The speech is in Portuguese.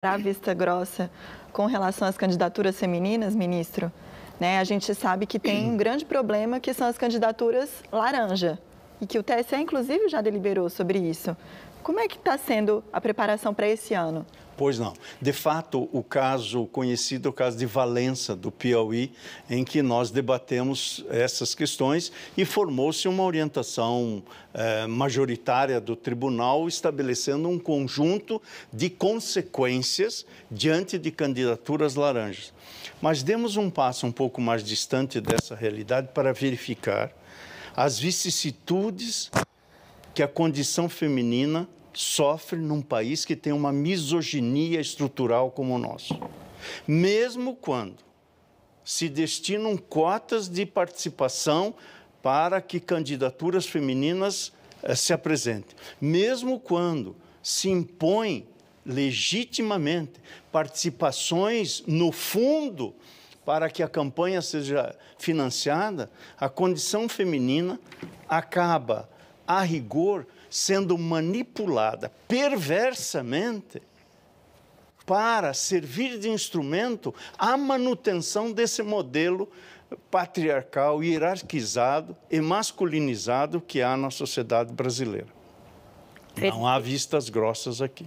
a vista grossa com relação às candidaturas femininas, ministro? Né? A gente sabe que tem um grande problema que são as candidaturas laranja e que o TSE, inclusive, já deliberou sobre isso. Como é que está sendo a preparação para esse ano? Pois não. De fato, o caso conhecido é o caso de Valença, do Piauí, em que nós debatemos essas questões e formou-se uma orientação eh, majoritária do tribunal estabelecendo um conjunto de consequências diante de candidaturas laranjas. Mas demos um passo um pouco mais distante dessa realidade para verificar as vicissitudes que a condição feminina sofre num país que tem uma misoginia estrutural como o nosso. Mesmo quando se destinam cotas de participação para que candidaturas femininas eh, se apresentem, mesmo quando se impõe legitimamente participações no fundo para que a campanha seja financiada, a condição feminina acaba, a rigor, sendo manipulada perversamente para servir de instrumento à manutenção desse modelo patriarcal, hierarquizado e masculinizado que há na sociedade brasileira. Não há vistas grossas aqui.